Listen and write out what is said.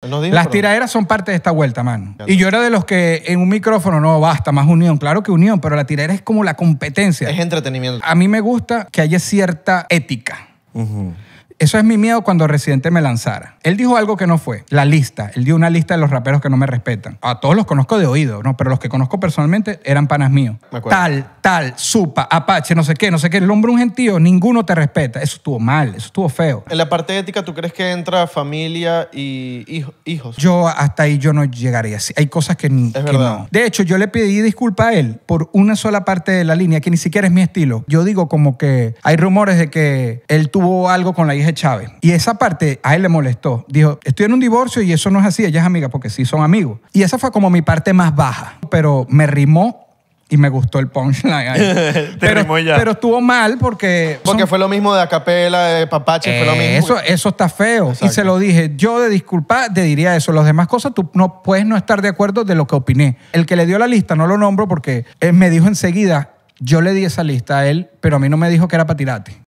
Las tiraderas son parte de esta vuelta, mano. Y yo era de los que en un micrófono no basta, más unión. Claro que unión, pero la tiradera es como la competencia. Es entretenimiento. A mí me gusta que haya cierta ética. Eso es mi miedo cuando Residente me lanzara. Él dijo algo que no fue, la lista. Él dio una lista de los raperos que no me respetan. A todos los conozco de oído, ¿no? Pero los que conozco personalmente eran panas míos. Tal, tal, Supa, Apache, no sé qué, no sé qué. El hombre un gentío, ninguno te respeta. Eso estuvo mal, eso estuvo feo. En la parte ética, ¿tú crees que entra familia y hijos? Yo hasta ahí yo no llegaría. Hay cosas que, ni, no. De hecho, yo le pedí disculpa a él por una sola parte de la línea que ni siquiera es mi estilo. Yo digo como que hay rumores de que él tuvo algo con la hija Chávez. Y esa parte a él le molestó. Dijo, estoy en un divorcio y eso no es así, ella es amiga, porque sí son amigos. Y esa fue como mi parte más baja, pero me rimó y me gustó el punchline. pero, estuvo mal porque... Porque fue lo mismo de acapela, de papache, fue lo mismo. Eso, está feo. Y se lo dije, yo de disculpa te diría eso. Las demás cosas tú no puedes no estar de acuerdo de lo que opiné. El que le dio la lista, no lo nombro porque él eh, me dijo enseguida, yo le di esa lista a él, pero a mí no me dijo que era para tirarte.